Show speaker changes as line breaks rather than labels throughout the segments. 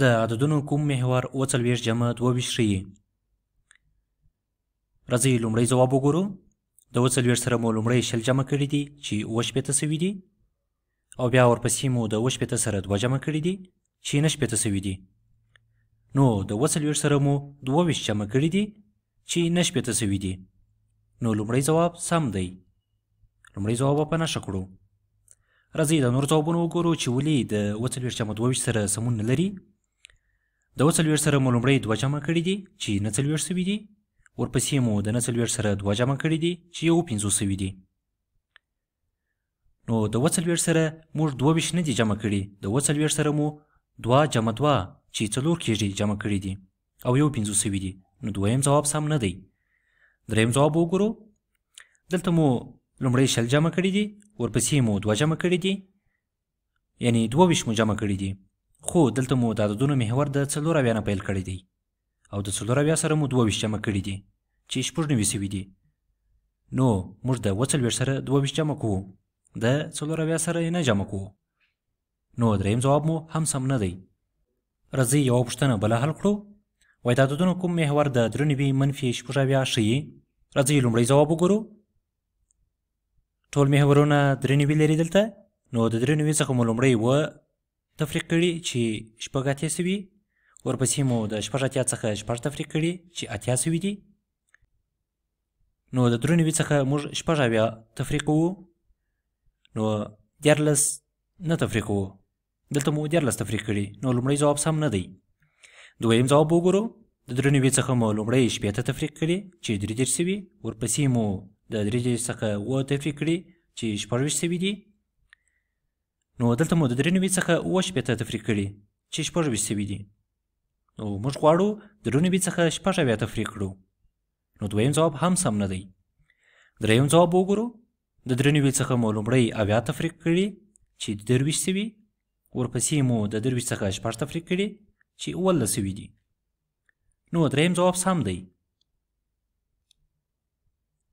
د عددونو کوم محور اووه څلوېښت جمع دوه ویشت ښیي راځئ لومړی ځواب وګورو د اووه څلوېښت سره مو لومړی شل جمع کړي دي چې اووه شپېته سوي دي او بیا ورپسې مو د اووه شپېته سره دوه جمع کړي دي چې نه شپېته سوي دي نو د اووه څلوېښت سره مو دوه ویشت جمع کړي دي چې نه شپېته سوي دي نو لومړی ځواب سم دی لومړی ځواب به په نښه کړو راځئ د نور ځوابونه وګورو چې ولې د اووه څلوېښت جمع دوه ویشت سره سمون نه لري د اوه څلوېښت سره مو لومړی دوه جمع کړي دي چې نه څلوېښت سوي دي ورپسې مو د نه څلوېښت سره دوه جمع کړي دي چې یو پنځوس سوي دي نو د اوه څلوېښت سره موږ دوه ویشت نه دي جمع کړي د اوه څلوېښت سره مو دوه جمع دوه چې څلور کېږي جمع کړي دي او یو پنځوس سوي دي نو دویم ځواب سم نه دی دریم ځواب وګورو دلته مو لومړی شل جمع کړي دي ورپسې مو دوه جمع کړي دي یعنی دوه ویشت مو جمع کړي دي خو دلته مو د عددونو محور د څلور اویا نه پیل کړی دی او د څلور اویا سره مو دوه ویشتمه کړي دي چې شپږ نوي سوي دي نو موږ د اوه څلوېښت سره دوه ویشت جمع کوو د څلور اویا سره یې نه جمع کوو نو دریم ځواب مو هم سم نه دی راځئ یوه پوښتنه بله حل کړو وایي د عددونو کوم محور د درې نوي منفي شپږ اویا ښیي راځئ لومړی ځواب وګورو ټول محورونه درې نوي لري دلته نو د درې نوي څخه مو لومړی اوه تفریق کړي چې شپږ اتیا سوي ورپسې مو د شپږ اتیا څخه شپږ تفریق کړي چې اتیا سوي دي نو د درې نوي څخه موږ شپږ اویا تفریق وو نو دیارلس نه تفریق وو دلته مو دیارلس تفریق کړي نو لومړی ځواب سم نه دی دویم ځواب وګورو د درې نوي څخه مو لومړی شپېته تفریق کړي چې درې دېرش سوي ورپسې مو د درې دېرش څخه اووه تفریق کړي چې شپږ ویشت سوي دي نو دلته مو د درې نوي څخه اووه شپېته تفریق کړي چې شپږ ویشت سوي دي نو موږ غواړو د درې نوي څخه شپږ اویا تفریق کړو نو دویم ځواب هم سم نه دی دریم ځواب وګورو د درې نوي څخه مو لومړی اویا تفریق کړي چې درویشت سوي ورپسې مو د درویشت څخه شپږ تفریق کړي چې اوولس سوي دي نو دریم ځواب سم دی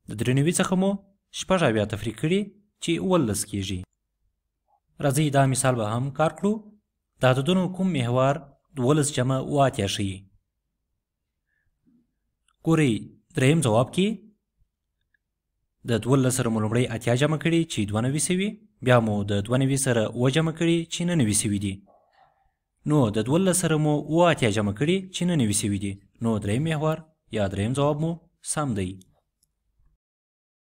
د درې نوي څخه مو شپږ اویا تفریق کړي چې اوولس کیږي راځئ دا مثال به هم کار کړو د عددونو کوم محور دولس جمع اوه اتیا ښیي ګورئ دریم ځواب کې د دولس سره مو لومړی اتیا جمع کړي چې دوه نوي سوي بیا مو د دوه نوي سره اوه جمع کړي چې نه نوي سوي دي نو د دولس سره مو اوه اتیا جمع کړي چې نه نوي سوي دي نو دریم محور یا دریم ځواب مو سم دی